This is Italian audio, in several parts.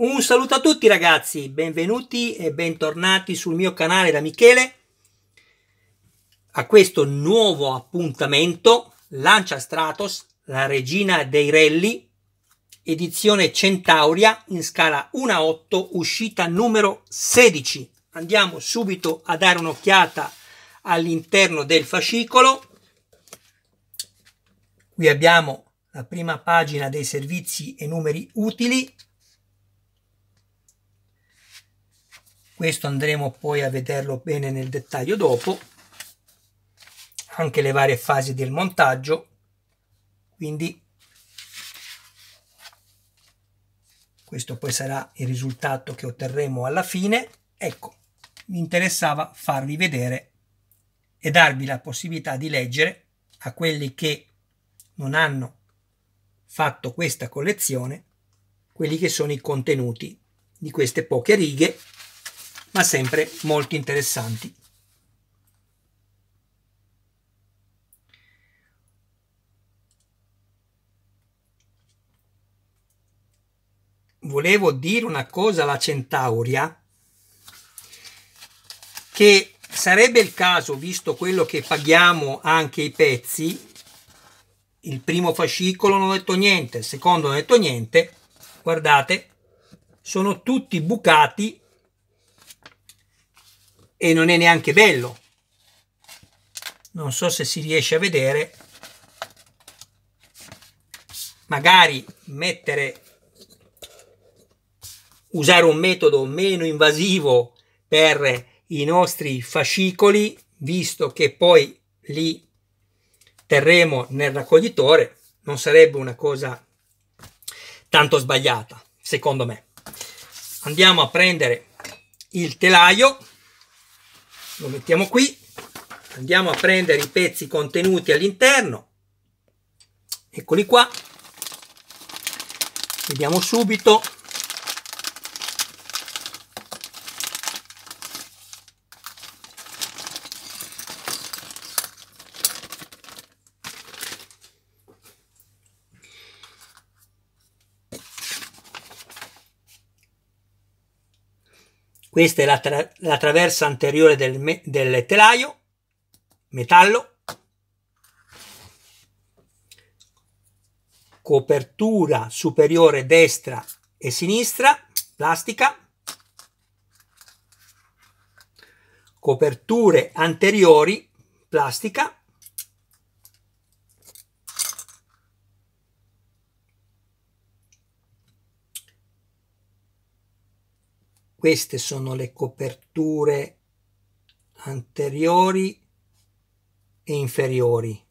Un saluto a tutti ragazzi, benvenuti e bentornati sul mio canale da Michele a questo nuovo appuntamento Lancia Stratos, la regina dei rally, edizione Centauria in scala 1-8, a uscita numero 16. Andiamo subito a dare un'occhiata all'interno del fascicolo. Qui abbiamo la prima pagina dei servizi e numeri utili, questo andremo poi a vederlo bene nel dettaglio dopo anche le varie fasi del montaggio quindi questo poi sarà il risultato che otterremo alla fine ecco mi interessava farvi vedere e darvi la possibilità di leggere a quelli che non hanno fatto questa collezione quelli che sono i contenuti di queste poche righe ma sempre molto interessanti. Volevo dire una cosa alla Centauria, che sarebbe il caso, visto quello che paghiamo anche i pezzi, il primo fascicolo non ho detto niente, il secondo non ho detto niente, guardate, sono tutti bucati e non è neanche bello. Non so se si riesce a vedere. Magari mettere usare un metodo meno invasivo per i nostri fascicoli, visto che poi li terremo nel raccoglitore, non sarebbe una cosa tanto sbagliata, secondo me. Andiamo a prendere il telaio lo mettiamo qui andiamo a prendere i pezzi contenuti all'interno eccoli qua vediamo subito Questa è la, tra la traversa anteriore del, me del telaio, metallo, copertura superiore destra e sinistra, plastica, coperture anteriori, plastica, Queste sono le coperture anteriori e inferiori,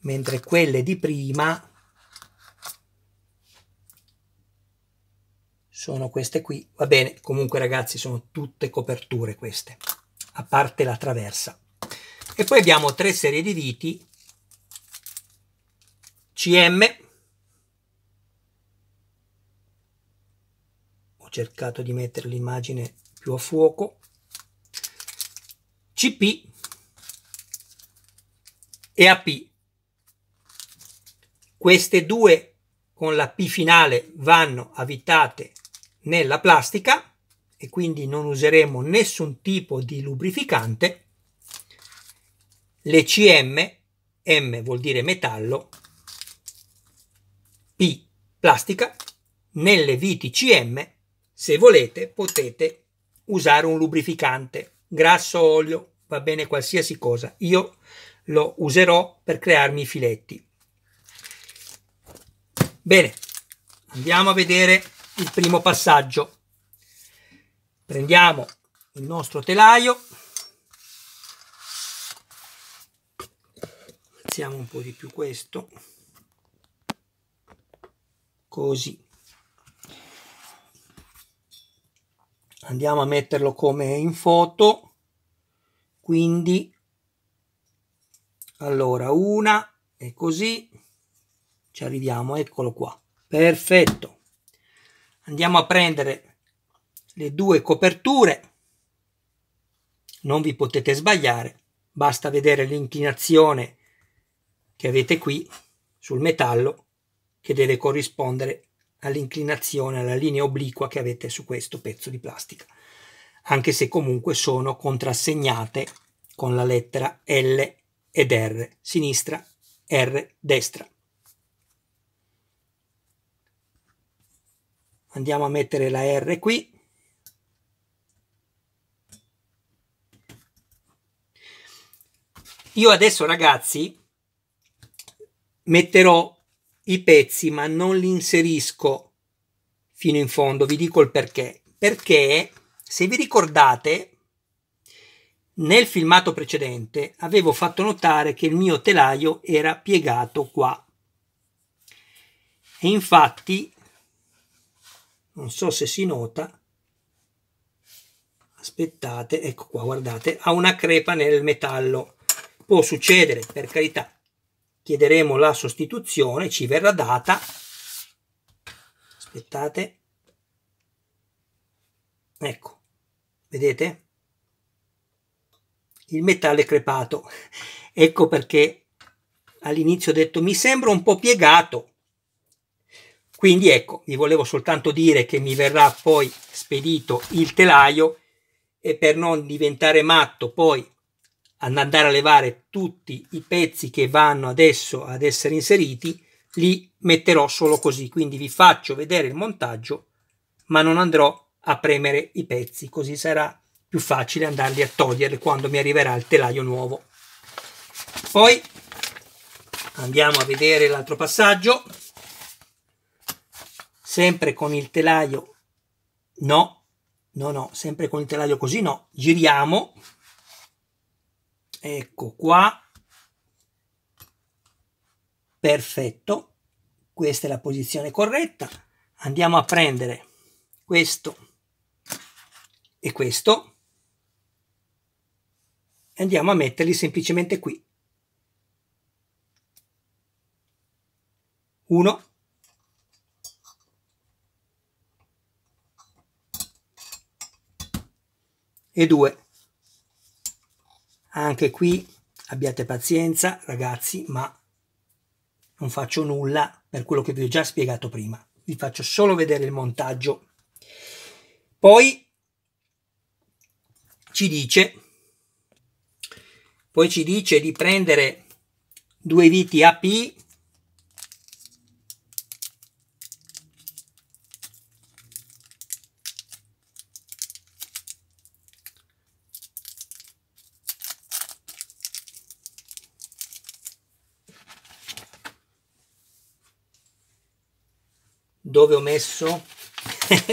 mentre quelle di prima sono queste qui. Va bene, comunque ragazzi sono tutte coperture queste, a parte la traversa. E poi abbiamo tre serie di viti CM ho cercato di mettere l'immagine più a fuoco CP e AP queste due con la P finale vanno avvitate nella plastica e quindi non useremo nessun tipo di lubrificante le CM M vuol dire metallo P plastica nelle viti CM se volete potete usare un lubrificante, grasso olio, va bene qualsiasi cosa. Io lo userò per crearmi i filetti. Bene, andiamo a vedere il primo passaggio. Prendiamo il nostro telaio, alziamo un po' di più questo, così. andiamo a metterlo come in foto quindi allora una e così ci arriviamo eccolo qua perfetto andiamo a prendere le due coperture non vi potete sbagliare basta vedere l'inclinazione che avete qui sul metallo che deve corrispondere all'inclinazione, alla linea obliqua che avete su questo pezzo di plastica, anche se comunque sono contrassegnate con la lettera L ed R, sinistra, R, destra. Andiamo a mettere la R qui. Io adesso ragazzi metterò i pezzi ma non li inserisco fino in fondo, vi dico il perché. Perché se vi ricordate nel filmato precedente avevo fatto notare che il mio telaio era piegato qua. E infatti, non so se si nota, aspettate, ecco qua, guardate, ha una crepa nel metallo. Può succedere, per carità chiederemo la sostituzione, ci verrà data, aspettate, ecco, vedete? Il metallo è crepato, ecco perché all'inizio ho detto mi sembra un po' piegato, quindi ecco, vi volevo soltanto dire che mi verrà poi spedito il telaio e per non diventare matto poi andare a levare tutti i pezzi che vanno adesso ad essere inseriti, li metterò solo così, quindi vi faccio vedere il montaggio, ma non andrò a premere i pezzi, così sarà più facile andarli a toglierli quando mi arriverà il telaio nuovo. Poi andiamo a vedere l'altro passaggio, sempre con il telaio, no, no, no, sempre con il telaio così no, giriamo, ecco qua perfetto questa è la posizione corretta andiamo a prendere questo e questo e andiamo a metterli semplicemente qui uno e due anche qui abbiate pazienza ragazzi, ma non faccio nulla per quello che vi ho già spiegato prima. Vi faccio solo vedere il montaggio. Poi ci dice, poi ci dice di prendere due viti AP dove ho messo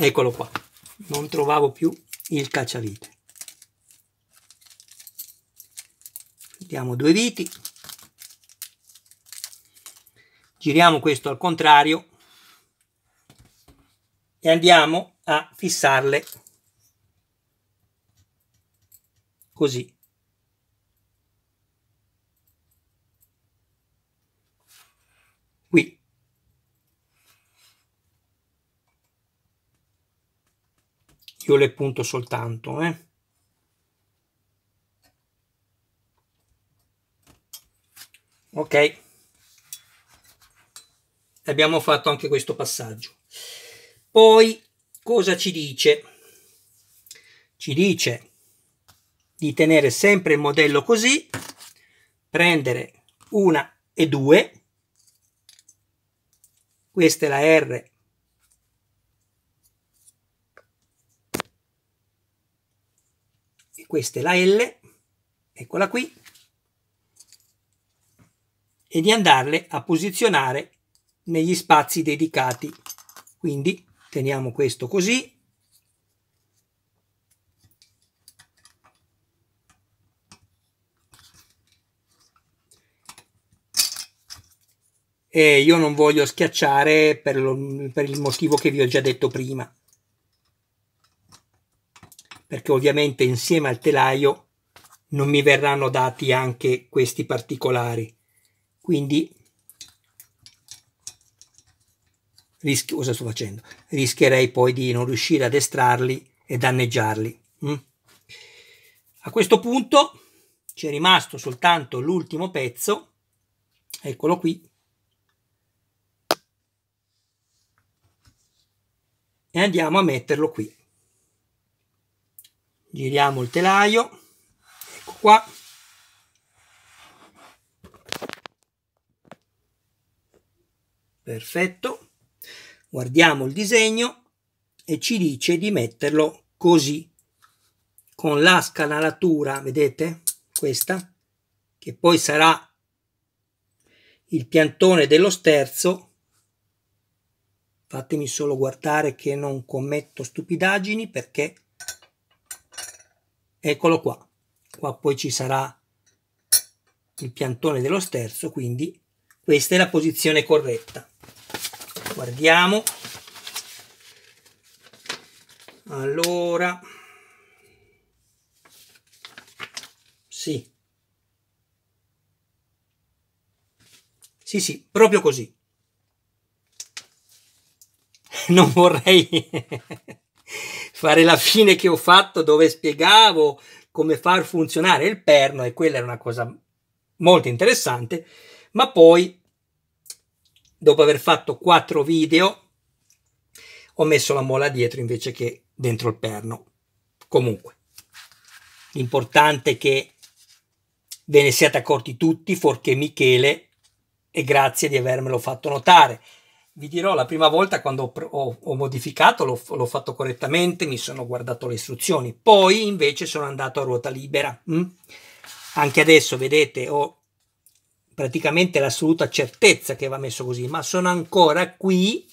eccolo qua non trovavo più il cacciavite diamo due viti giriamo questo al contrario e andiamo a fissarle così qui. Io le punto soltanto, eh. Ok. Abbiamo fatto anche questo passaggio. Poi cosa ci dice? Ci dice di tenere sempre il modello così, prendere una e due questa è la R. E questa è la L, eccola qui, e di andarle a posizionare negli spazi dedicati. Quindi teniamo questo così, e io non voglio schiacciare per, lo, per il motivo che vi ho già detto prima perché ovviamente insieme al telaio non mi verranno dati anche questi particolari quindi rischi, cosa sto facendo? rischierei poi di non riuscire ad estrarli e danneggiarli mm? a questo punto ci è rimasto soltanto l'ultimo pezzo eccolo qui e andiamo a metterlo qui giriamo il telaio ecco qua perfetto guardiamo il disegno e ci dice di metterlo così con la scanalatura vedete questa che poi sarà il piantone dello sterzo fatemi solo guardare che non commetto stupidaggini perché eccolo qua qua poi ci sarà il piantone dello sterzo quindi questa è la posizione corretta guardiamo allora sì sì sì proprio così non vorrei fare la fine che ho fatto dove spiegavo come far funzionare il perno e quella era una cosa molto interessante, ma poi dopo aver fatto quattro video ho messo la mola dietro invece che dentro il perno. Comunque, l'importante è che ve ne siate accorti tutti, forché Michele, e grazie di avermelo fatto notare vi dirò, la prima volta quando ho, ho modificato l'ho, fatto correttamente, mi sono guardato le istruzioni, poi invece sono andato a ruota libera. Mm? Anche adesso, vedete, ho praticamente l'assoluta certezza che va messo così, ma sono ancora qui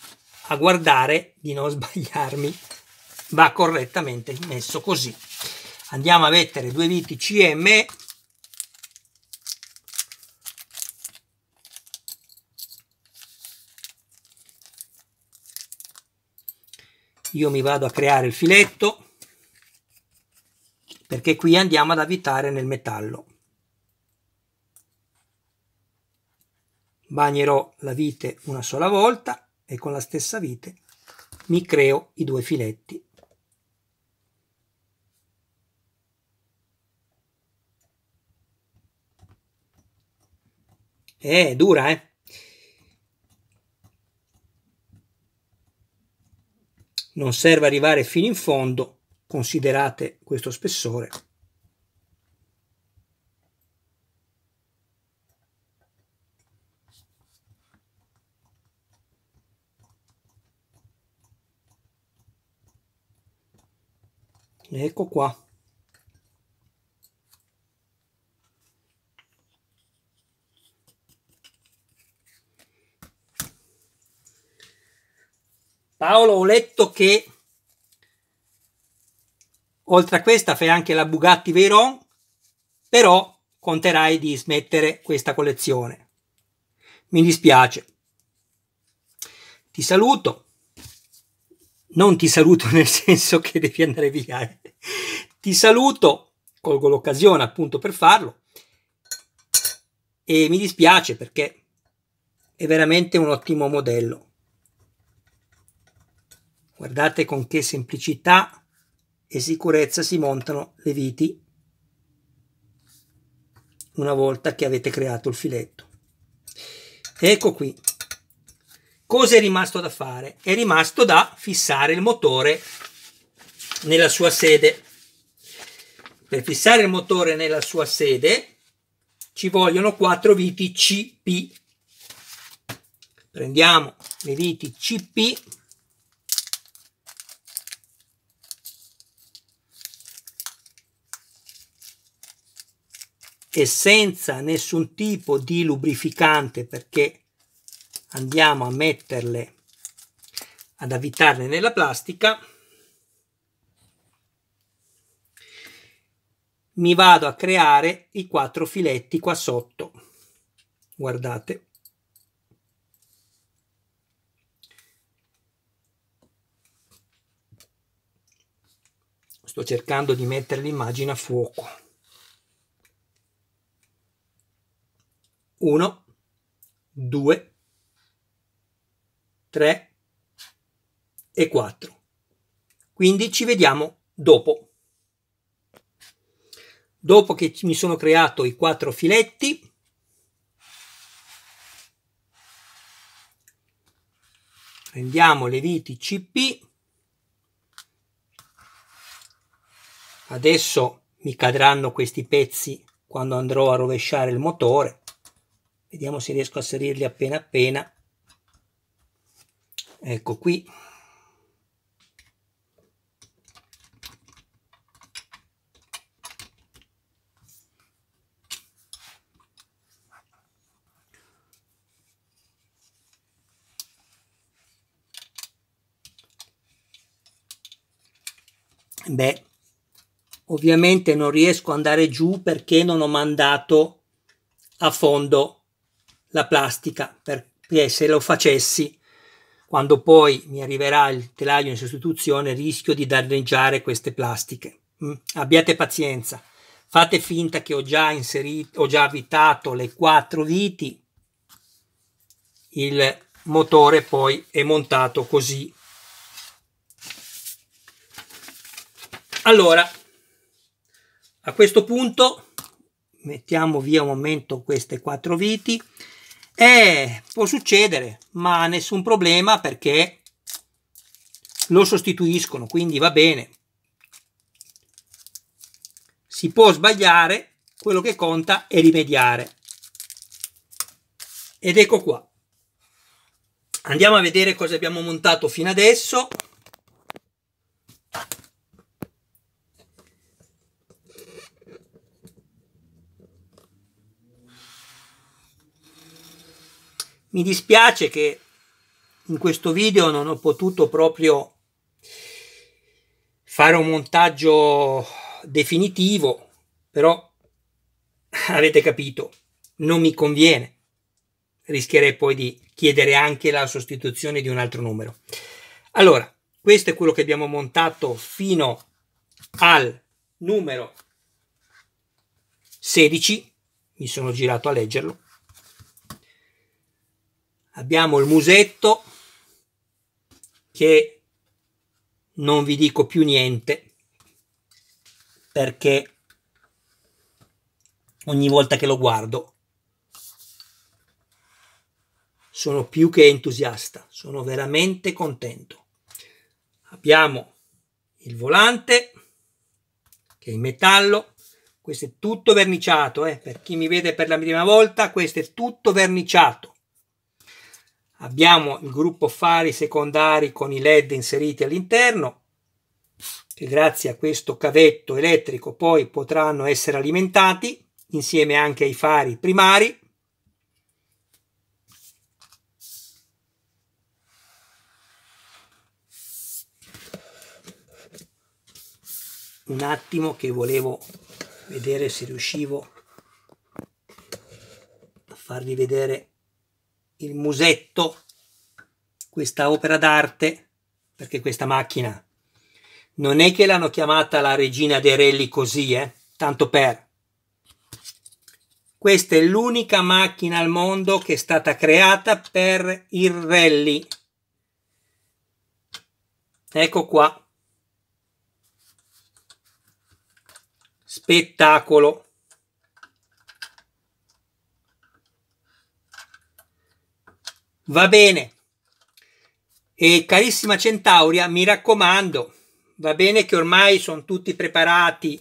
a guardare di non sbagliarmi. Va correttamente messo così. Andiamo a mettere due viti CM io mi vado a creare il filetto perché qui andiamo ad avvitare nel metallo bagnerò la vite una sola volta e con la stessa vite mi creo i due filetti è eh, dura eh non serve arrivare fino in fondo, considerate questo spessore. Ecco qua. Paolo ho letto che oltre a questa fai anche la Bugatti Veyron, però conterai di smettere questa collezione. Mi dispiace. Ti saluto. Non ti saluto nel senso che devi andare via. Eh. Ti saluto, colgo l'occasione appunto per farlo. E mi dispiace perché è veramente un ottimo modello. Guardate con che semplicità e sicurezza si montano le viti una volta che avete creato il filetto. Ecco qui. Cosa è rimasto da fare? È rimasto da fissare il motore nella sua sede. Per fissare il motore nella sua sede ci vogliono quattro viti CP. Prendiamo le viti CP e senza nessun tipo di lubrificante perché andiamo a metterle ad avvitarle nella plastica mi vado a creare i quattro filetti qua sotto guardate sto cercando di mettere l'immagine a fuoco 1, 2, 3 e 4. Quindi ci vediamo dopo. Dopo che mi sono creato i quattro filetti, prendiamo le viti CP, adesso mi cadranno questi pezzi quando andrò a rovesciare il motore, vediamo se riesco a salirli appena appena ecco qui Beh, ovviamente non riesco ad andare giù perché non ho mandato a fondo la plastica, perché se lo facessi, quando poi mi arriverà il telaio in sostituzione, rischio di danneggiare queste plastiche. Mm? Abbiate pazienza, fate finta che ho già inserito, ho già avvitato le quattro viti, il motore poi è montato così. Allora, a questo punto mettiamo via un momento queste quattro viti eh, può succedere, ma nessun problema perché lo sostituiscono, quindi va bene. Si può sbagliare, quello che conta è rimediare. Ed ecco qua. Andiamo a vedere cosa abbiamo montato fino adesso. Mi dispiace che in questo video non ho potuto proprio fare un montaggio definitivo, però avete capito, non mi conviene. Rischierei poi di chiedere anche la sostituzione di un altro numero. Allora, questo è quello che abbiamo montato fino al numero 16, mi sono girato a leggerlo, abbiamo il musetto che non vi dico più niente perché ogni volta che lo guardo sono più che entusiasta, sono veramente contento. Abbiamo il volante che è in metallo, questo è tutto verniciato, eh? per chi mi vede per la prima volta, questo è tutto verniciato abbiamo il gruppo fari secondari con i led inseriti all'interno che grazie a questo cavetto elettrico poi potranno essere alimentati insieme anche ai fari primari un attimo che volevo vedere se riuscivo a farvi vedere il musetto, questa opera d'arte, perché questa macchina non è che l'hanno chiamata la regina dei rally così, eh? tanto per. Questa è l'unica macchina al mondo che è stata creata per il rally. Ecco qua. Spettacolo. Va bene. E carissima Centauria, mi raccomando, va bene che ormai sono tutti preparati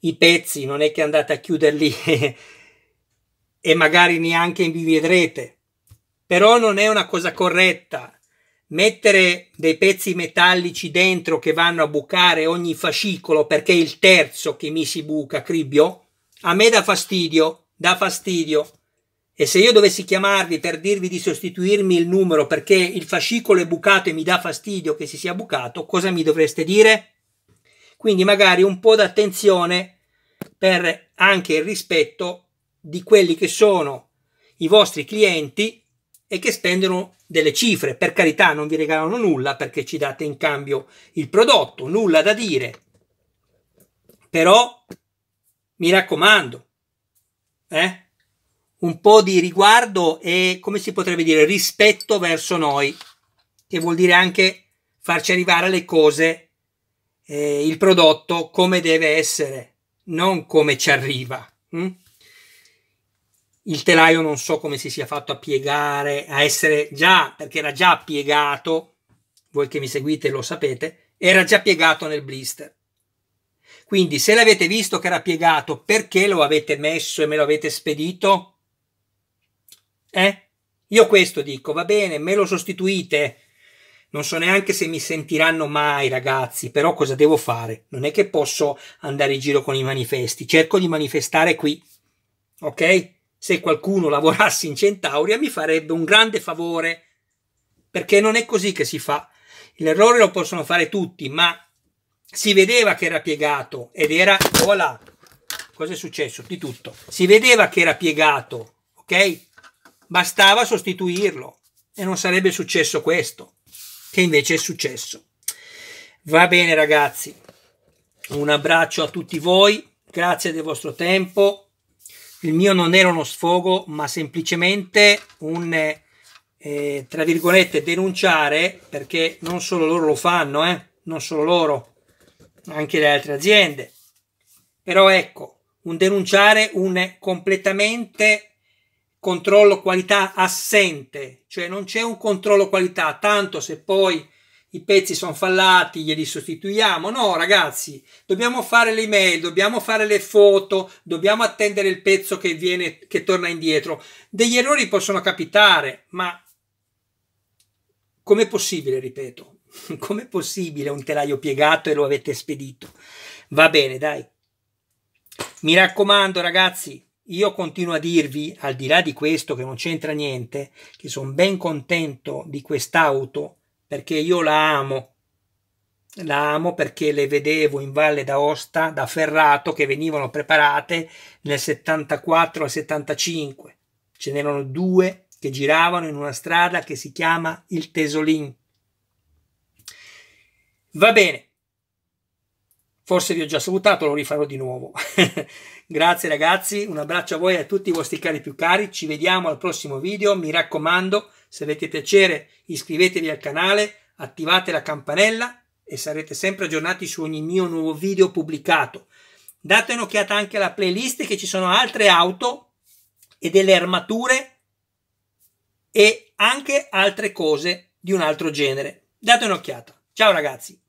i pezzi, non è che andate a chiuderli e magari neanche vi vedrete. Però non è una cosa corretta mettere dei pezzi metallici dentro che vanno a bucare ogni fascicolo perché è il terzo che mi si buca, cribbio, a me dà fastidio, dà fastidio. E se io dovessi chiamarvi per dirvi di sostituirmi il numero perché il fascicolo è bucato e mi dà fastidio che si sia bucato, cosa mi dovreste dire? Quindi magari un po' d'attenzione per anche il rispetto di quelli che sono i vostri clienti e che spendono delle cifre. Per carità non vi regalano nulla perché ci date in cambio il prodotto, nulla da dire. Però mi raccomando, eh? un po' di riguardo e, come si potrebbe dire, rispetto verso noi, che vuol dire anche farci arrivare le cose, eh, il prodotto come deve essere, non come ci arriva. Hm? Il telaio non so come si sia fatto a piegare, a essere già, perché era già piegato, voi che mi seguite lo sapete, era già piegato nel blister. Quindi se l'avete visto che era piegato, perché lo avete messo e me lo avete spedito? Eh? Io questo dico, va bene, me lo sostituite. Non so neanche se mi sentiranno mai, ragazzi, però cosa devo fare? Non è che posso andare in giro con i manifesti, cerco di manifestare qui. Ok? Se qualcuno lavorasse in Centauria mi farebbe un grande favore, perché non è così che si fa. L'errore lo possono fare tutti, ma si vedeva che era piegato ed era voilà. Cosa è successo? Di tutto. Si vedeva che era piegato, ok? Bastava sostituirlo e non sarebbe successo questo, che invece è successo. Va bene ragazzi, un abbraccio a tutti voi, grazie del vostro tempo. Il mio non era uno sfogo, ma semplicemente un, eh, tra virgolette, denunciare, perché non solo loro lo fanno, eh? non solo loro, anche le altre aziende. Però ecco, un denunciare un completamente controllo qualità assente, cioè non c'è un controllo qualità, tanto se poi i pezzi sono fallati, glieli sostituiamo. No, ragazzi, dobbiamo fare le email, dobbiamo fare le foto, dobbiamo attendere il pezzo che viene che torna indietro. Degli errori possono capitare, ma com'è possibile, ripeto, com'è possibile un telaio piegato e lo avete spedito? Va bene, dai. Mi raccomando, ragazzi, io continuo a dirvi, al di là di questo che non c'entra niente, che sono ben contento di quest'auto perché io la amo. La amo perché le vedevo in Valle d'Aosta da Ferrato che venivano preparate nel 74 e 75. Ce n'erano due che giravano in una strada che si chiama il Tesolin. Va bene. Forse vi ho già salutato, lo rifarò di nuovo. Grazie ragazzi, un abbraccio a voi e a tutti i vostri cari più cari. Ci vediamo al prossimo video. Mi raccomando, se avete piacere, iscrivetevi al canale, attivate la campanella e sarete sempre aggiornati su ogni mio nuovo video pubblicato. Date un'occhiata anche alla playlist che ci sono altre auto e delle armature e anche altre cose di un altro genere. Date un'occhiata. Ciao ragazzi!